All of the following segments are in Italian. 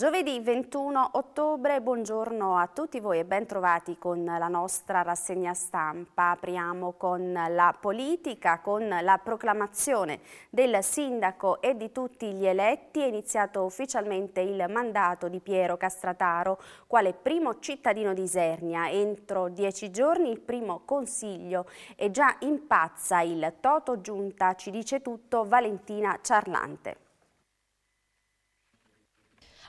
Giovedì 21 ottobre, buongiorno a tutti voi e bentrovati con la nostra rassegna stampa. Apriamo con la politica, con la proclamazione del sindaco e di tutti gli eletti. È iniziato ufficialmente il mandato di Piero Castrataro quale primo cittadino di Isernia. Entro dieci giorni il primo consiglio e già impazza il Toto Giunta, ci dice tutto Valentina Ciarlante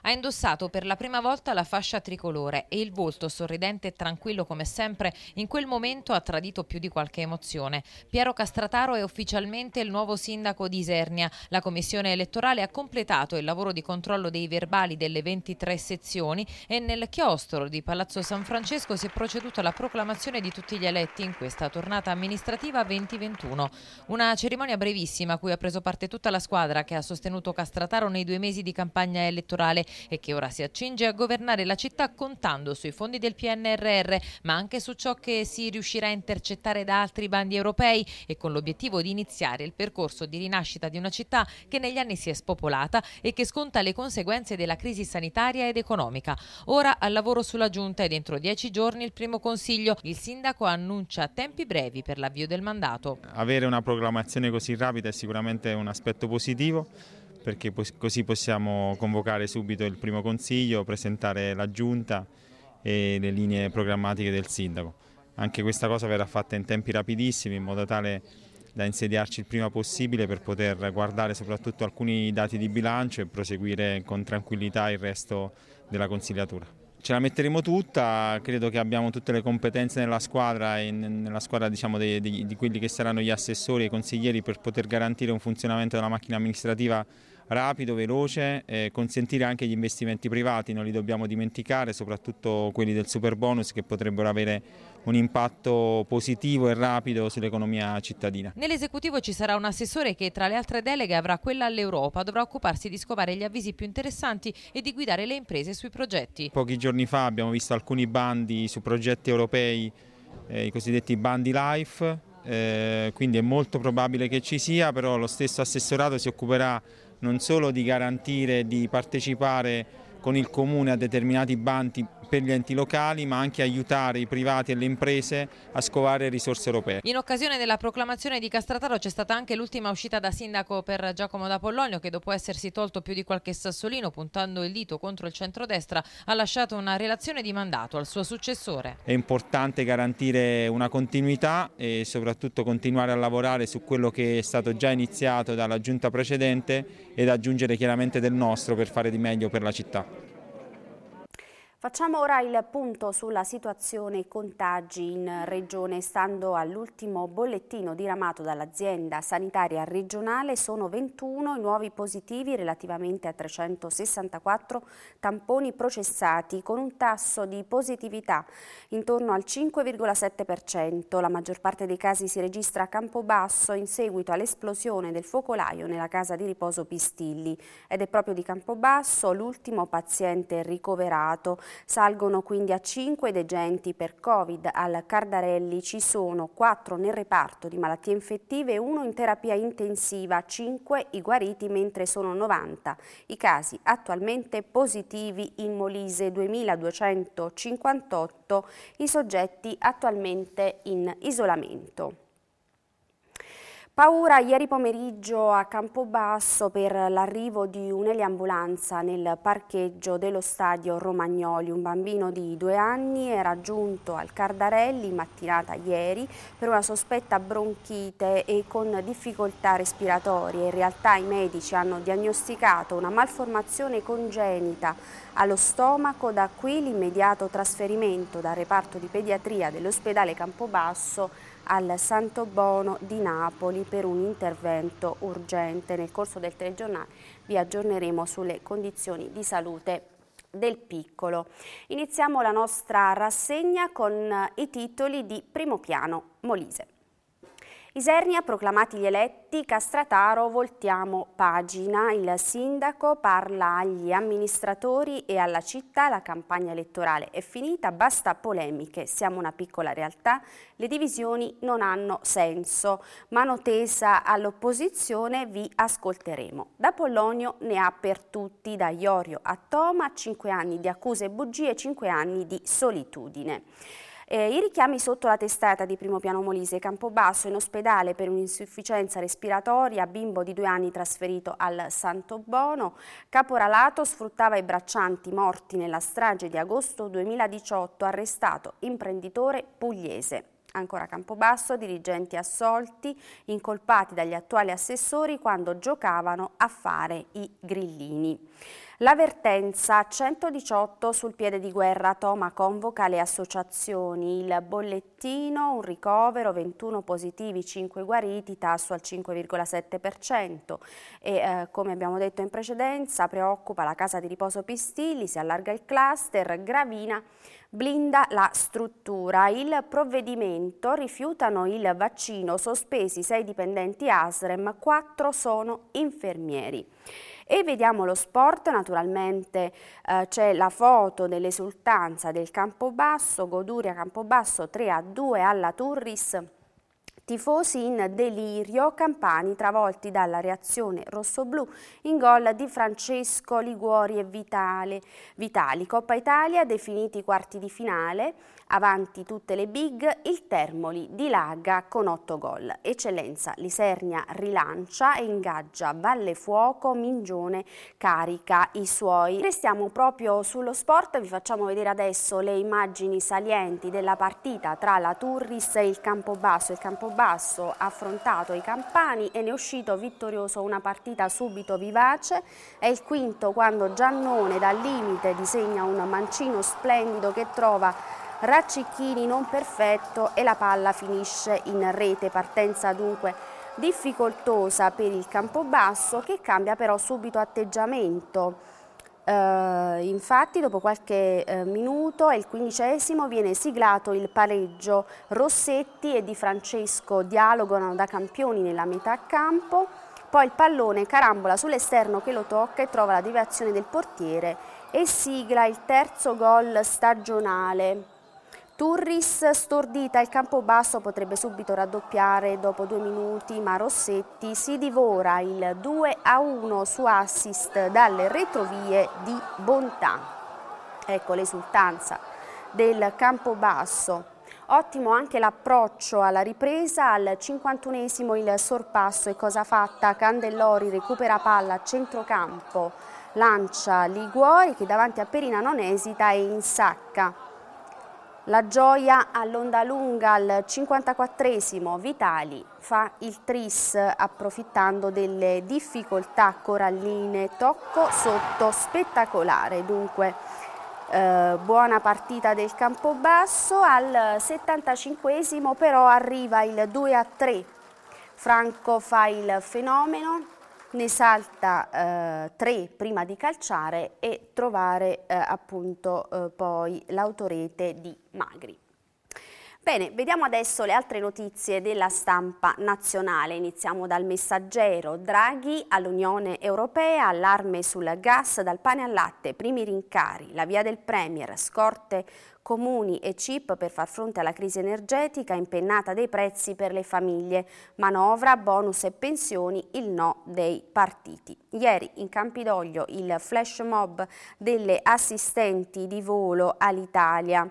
ha indossato per la prima volta la fascia tricolore e il volto sorridente e tranquillo come sempre in quel momento ha tradito più di qualche emozione. Piero Castrataro è ufficialmente il nuovo sindaco di Isernia. La commissione elettorale ha completato il lavoro di controllo dei verbali delle 23 sezioni e nel chiostro di Palazzo San Francesco si è proceduto alla proclamazione di tutti gli eletti in questa tornata amministrativa 2021. Una cerimonia brevissima a cui ha preso parte tutta la squadra che ha sostenuto Castrataro nei due mesi di campagna elettorale e che ora si accinge a governare la città contando sui fondi del PNRR, ma anche su ciò che si riuscirà a intercettare da altri bandi europei e con l'obiettivo di iniziare il percorso di rinascita di una città che negli anni si è spopolata e che sconta le conseguenze della crisi sanitaria ed economica. Ora al lavoro sulla giunta ed entro dieci giorni il primo consiglio. Il sindaco annuncia tempi brevi per l'avvio del mandato. Avere una proclamazione così rapida è sicuramente un aspetto positivo perché così possiamo convocare subito il primo consiglio, presentare la giunta e le linee programmatiche del sindaco. Anche questa cosa verrà fatta in tempi rapidissimi in modo tale da insediarci il prima possibile per poter guardare soprattutto alcuni dati di bilancio e proseguire con tranquillità il resto della consigliatura ce la metteremo tutta, credo che abbiamo tutte le competenze nella squadra e nella squadra diciamo, di, di, di quelli che saranno gli assessori e i consiglieri per poter garantire un funzionamento della macchina amministrativa rapido, veloce, eh, consentire anche gli investimenti privati, non li dobbiamo dimenticare, soprattutto quelli del super bonus che potrebbero avere un impatto positivo e rapido sull'economia cittadina. Nell'esecutivo ci sarà un assessore che tra le altre deleghe avrà quella all'Europa, dovrà occuparsi di scovare gli avvisi più interessanti e di guidare le imprese sui progetti. Pochi giorni fa abbiamo visto alcuni bandi su progetti europei, eh, i cosiddetti bandi life, eh, quindi è molto probabile che ci sia, però lo stesso assessorato si occuperà non solo di garantire di partecipare con il Comune a determinati banti per gli enti locali ma anche aiutare i privati e le imprese a scovare risorse europee. In occasione della proclamazione di Castrataro c'è stata anche l'ultima uscita da sindaco per Giacomo D'Apollonio che dopo essersi tolto più di qualche sassolino puntando il dito contro il centrodestra ha lasciato una relazione di mandato al suo successore. È importante garantire una continuità e soprattutto continuare a lavorare su quello che è stato già iniziato dalla giunta precedente ed aggiungere chiaramente del nostro per fare di meglio per la città. Facciamo ora il punto sulla situazione contagi in regione. Stando all'ultimo bollettino diramato dall'azienda sanitaria regionale sono 21 i nuovi positivi relativamente a 364 tamponi processati con un tasso di positività intorno al 5,7%. La maggior parte dei casi si registra a Campobasso in seguito all'esplosione del focolaio nella casa di riposo Pistilli ed è proprio di Campobasso l'ultimo paziente ricoverato. Salgono quindi a 5 degenti per Covid. Al Cardarelli ci sono 4 nel reparto di malattie infettive 1 in terapia intensiva, 5 i guariti mentre sono 90. I casi attualmente positivi in Molise 2258, i soggetti attualmente in isolamento. Paura ieri pomeriggio a Campobasso per l'arrivo di un'eliambulanza nel parcheggio dello stadio Romagnoli. Un bambino di due anni era giunto al Cardarelli mattinata ieri per una sospetta bronchite e con difficoltà respiratorie. In realtà i medici hanno diagnosticato una malformazione congenita allo stomaco, da qui l'immediato trasferimento dal reparto di pediatria dell'ospedale Campobasso al Santo Bono di Napoli per un intervento urgente. Nel corso del telegiornale vi aggiorneremo sulle condizioni di salute del piccolo. Iniziamo la nostra rassegna con eh, i titoli di primo piano Molise. Isernia, proclamati gli eletti, Castrataro, voltiamo pagina. Il sindaco parla agli amministratori e alla città, la campagna elettorale è finita, basta polemiche, siamo una piccola realtà, le divisioni non hanno senso. Mano tesa all'opposizione, vi ascolteremo. Da Polonio ne ha per tutti, da Iorio a Toma, 5 anni di accuse e bugie, 5 anni di solitudine. Eh, I richiami sotto la testata di primo piano Molise, Campobasso in ospedale per un'insufficienza respiratoria, bimbo di due anni trasferito al Santo Bono, caporalato sfruttava i braccianti morti nella strage di agosto 2018, arrestato imprenditore pugliese. Ancora Campobasso, dirigenti assolti, incolpati dagli attuali assessori quando giocavano a fare i grillini. L'avvertenza 118 sul piede di guerra Toma convoca le associazioni, il bollettino, un ricovero, 21 positivi, 5 guariti, tasso al 5,7% e eh, come abbiamo detto in precedenza preoccupa la casa di riposo Pistilli, si allarga il cluster, Gravina Blinda la struttura. Il provvedimento rifiutano il vaccino, sospesi sei dipendenti ASREM, quattro sono infermieri. E vediamo lo sport, naturalmente eh, c'è la foto dell'esultanza del Campobasso, Goduria Campobasso 3 a 2 alla Turris Tifosi in delirio, campani travolti dalla reazione rossoblu in gol di Francesco Liguori e Vitale. Vitali. Coppa Italia definiti quarti di finale Avanti tutte le big, il Termoli dilaga con 8 gol. Eccellenza Lisernia rilancia e ingaggia Valle Fuoco, Mingione carica i suoi. Restiamo proprio sullo sport, vi facciamo vedere adesso le immagini salienti della partita tra la Turris e il Campobasso. Il Campobasso ha affrontato i Campani e ne è uscito vittorioso una partita subito vivace. È il quinto quando Giannone dal limite disegna un mancino splendido che trova Racicchini non perfetto e la palla finisce in rete, partenza dunque difficoltosa per il Campobasso che cambia però subito atteggiamento. Uh, infatti dopo qualche uh, minuto il quindicesimo viene siglato il pareggio Rossetti e Di Francesco dialogano da campioni nella metà campo poi il pallone carambola sull'esterno che lo tocca e trova la deviazione del portiere e sigla il terzo gol stagionale Turris stordita, il campo basso potrebbe subito raddoppiare dopo due minuti, ma Rossetti si divora il 2 a 1 su assist dalle retrovie di Bontà. Ecco l'esultanza del campo basso. Ottimo anche l'approccio alla ripresa, al 51esimo il sorpasso e cosa fatta? Candellori recupera palla a centrocampo, lancia Liguori che davanti a Perina non esita e insacca. La gioia all'onda lunga al 54esimo, Vitali fa il tris approfittando delle difficoltà coralline, tocco sotto spettacolare, dunque eh, buona partita del Campobasso, al 75esimo però arriva il 2 a 3, Franco fa il fenomeno, ne salta eh, tre prima di calciare e trovare eh, appunto eh, poi l'autorete di Magri. Bene, vediamo adesso le altre notizie della stampa nazionale. Iniziamo dal messaggero. Draghi all'Unione Europea, allarme sul gas, dal pane al latte, primi rincari, la via del Premier, scorte comuni e CIP per far fronte alla crisi energetica impennata dei prezzi per le famiglie, manovra, bonus e pensioni, il no dei partiti. Ieri in Campidoglio il flash mob delle assistenti di volo all'Italia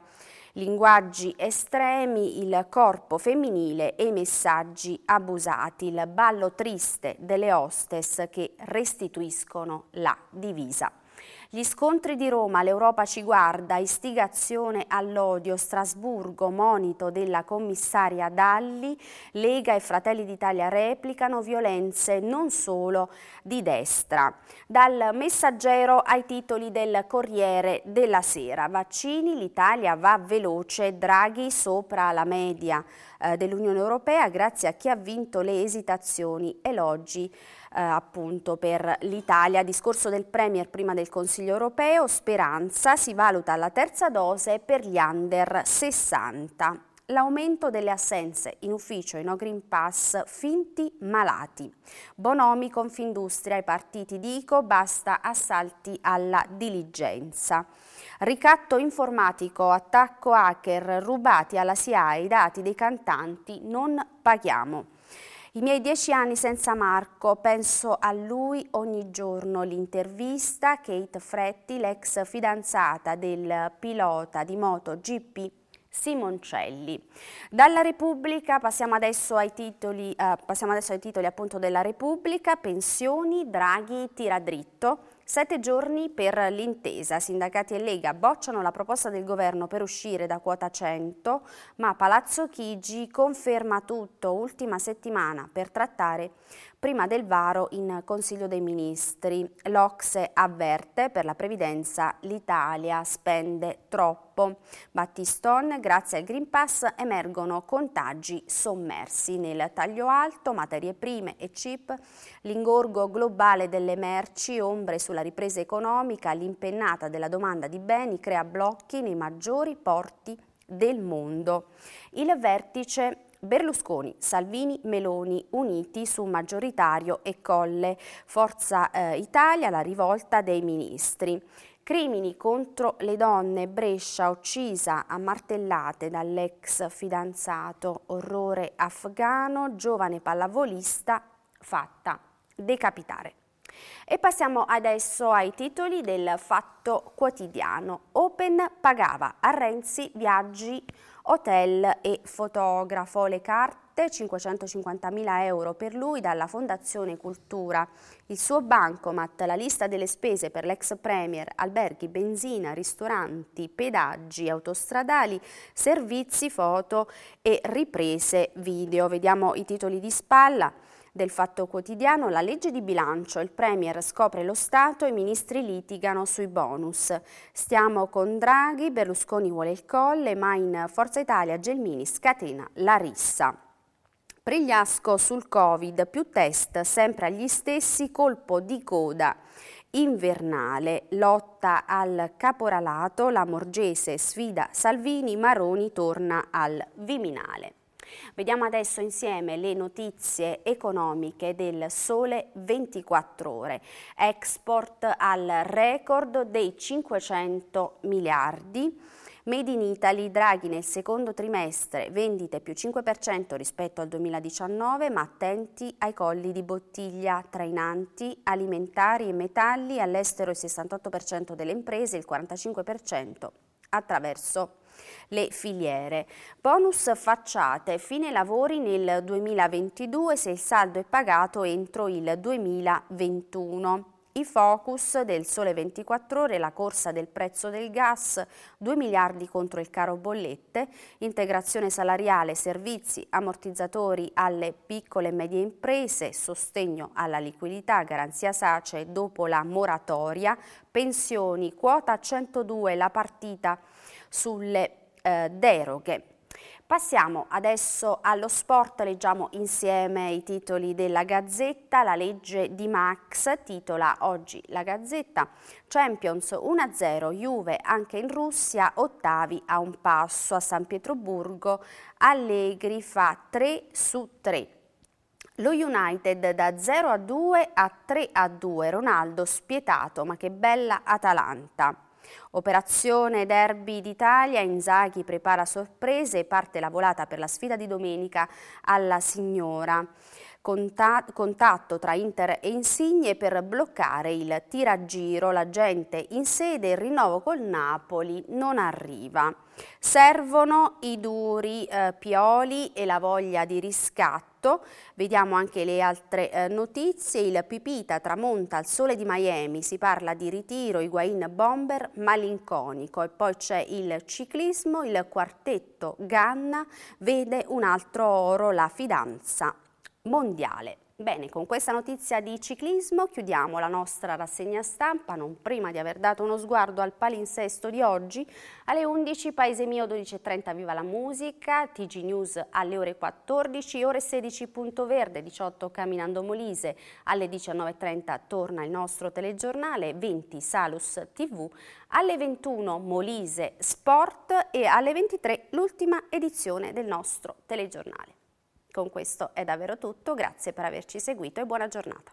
linguaggi estremi, il corpo femminile e i messaggi abusati, il ballo triste delle hostess che restituiscono la divisa. Gli scontri di Roma, l'Europa ci guarda, istigazione all'odio, Strasburgo, monito della commissaria Dalli, Lega e Fratelli d'Italia replicano violenze non solo di destra. Dal messaggero ai titoli del Corriere della Sera, vaccini, l'Italia va veloce, Draghi sopra la media eh, dell'Unione Europea grazie a chi ha vinto le esitazioni, elogi eh, appunto per l'Italia. Discorso del Premier prima del Consiglio europeo, speranza, si valuta la terza dose per gli under 60. L'aumento delle assenze in ufficio e no Green Pass, finti malati. Bonomi, Confindustria e partiti dico basta assalti alla diligenza. Ricatto informatico, attacco hacker, rubati alla SIA i dati dei cantanti, non paghiamo. I miei dieci anni senza Marco, penso a lui ogni giorno. L'intervista Kate Fretti, l'ex fidanzata del pilota di moto GP Simoncelli. Dalla Repubblica passiamo adesso ai titoli, eh, adesso ai titoli della Repubblica, pensioni, Draghi tira dritto. Sette giorni per l'intesa. Sindacati e Lega bocciano la proposta del governo per uscire da quota 100, ma Palazzo Chigi conferma tutto, ultima settimana per trattare prima del varo in Consiglio dei Ministri. L'Ocse avverte per la previdenza l'Italia spende troppo. Battistone, grazie al Green Pass, emergono contagi sommersi nel taglio alto, materie prime e chip, l'ingorgo globale delle merci, ombre sulla ripresa economica, l'impennata della domanda di beni crea blocchi nei maggiori porti del mondo. Il vertice Berlusconi, Salvini, Meloni uniti su maggioritario e Colle, Forza eh, Italia, la rivolta dei ministri. Crimini contro le donne, Brescia uccisa a martellate dall'ex fidanzato, orrore afgano, giovane pallavolista fatta decapitare. E passiamo adesso ai titoli del Fatto Quotidiano. Open pagava a Renzi viaggi, hotel e fotografo. Le carte 550.000 euro per lui dalla Fondazione Cultura. Il suo bancomat, la lista delle spese per l'ex premier, alberghi, benzina, ristoranti, pedaggi autostradali, servizi foto e riprese video. Vediamo i titoli di spalla. Del Fatto Quotidiano, la legge di bilancio, il Premier scopre lo Stato, e i ministri litigano sui bonus. Stiamo con Draghi, Berlusconi vuole il colle, ma in Forza Italia Gelmini scatena la rissa. Pregliasco sul Covid, più test sempre agli stessi, colpo di coda invernale, lotta al caporalato, la Morgese sfida Salvini, Maroni torna al Viminale. Vediamo adesso insieme le notizie economiche del sole 24 ore. Export al record dei 500 miliardi. Made in Italy, Draghi nel secondo trimestre vendite più 5% rispetto al 2019, ma attenti ai colli di bottiglia trainanti, alimentari e metalli, all'estero il 68% delle imprese, il 45% attraverso le filiere. Bonus facciate, fine lavori nel 2022 se il saldo è pagato entro il 2021. I focus del Sole 24 Ore, la corsa del prezzo del gas, 2 miliardi contro il caro bollette, integrazione salariale, servizi, ammortizzatori alle piccole e medie imprese, sostegno alla liquidità, garanzia SACE dopo la moratoria, pensioni, quota 102, la partita sulle eh, deroghe. Passiamo adesso allo sport, leggiamo insieme i titoli della Gazzetta, la legge di Max titola oggi la Gazzetta, Champions 1-0, Juve anche in Russia, ottavi a un passo a San Pietroburgo, Allegri fa 3 su 3. Lo United da 0 a 2 a 3 a 2, Ronaldo spietato, ma che bella Atalanta. Operazione Derby d'Italia, Inzaghi prepara sorprese e parte la volata per la sfida di domenica alla signora contatto tra Inter e Insigne per bloccare il tiragiro, la gente in sede, il rinnovo col Napoli non arriva. Servono i duri eh, pioli e la voglia di riscatto Vediamo anche le altre eh, notizie. Il Pipita tramonta al sole di Miami, si parla di ritiro, Higuain Bomber malinconico. E poi c'è il ciclismo, il quartetto Ganna vede un altro oro, la fidanza mondiale. Bene, con questa notizia di ciclismo chiudiamo la nostra rassegna stampa, non prima di aver dato uno sguardo al palinsesto di oggi, alle 11 Paese Mio 12.30 Viva la Musica, TG News alle ore 14, ore 16 Punto Verde, 18 Camminando Molise, alle 19.30 torna il nostro telegiornale, 20 Salus TV, alle 21 Molise Sport e alle 23 l'ultima edizione del nostro telegiornale. Con questo è davvero tutto, grazie per averci seguito e buona giornata.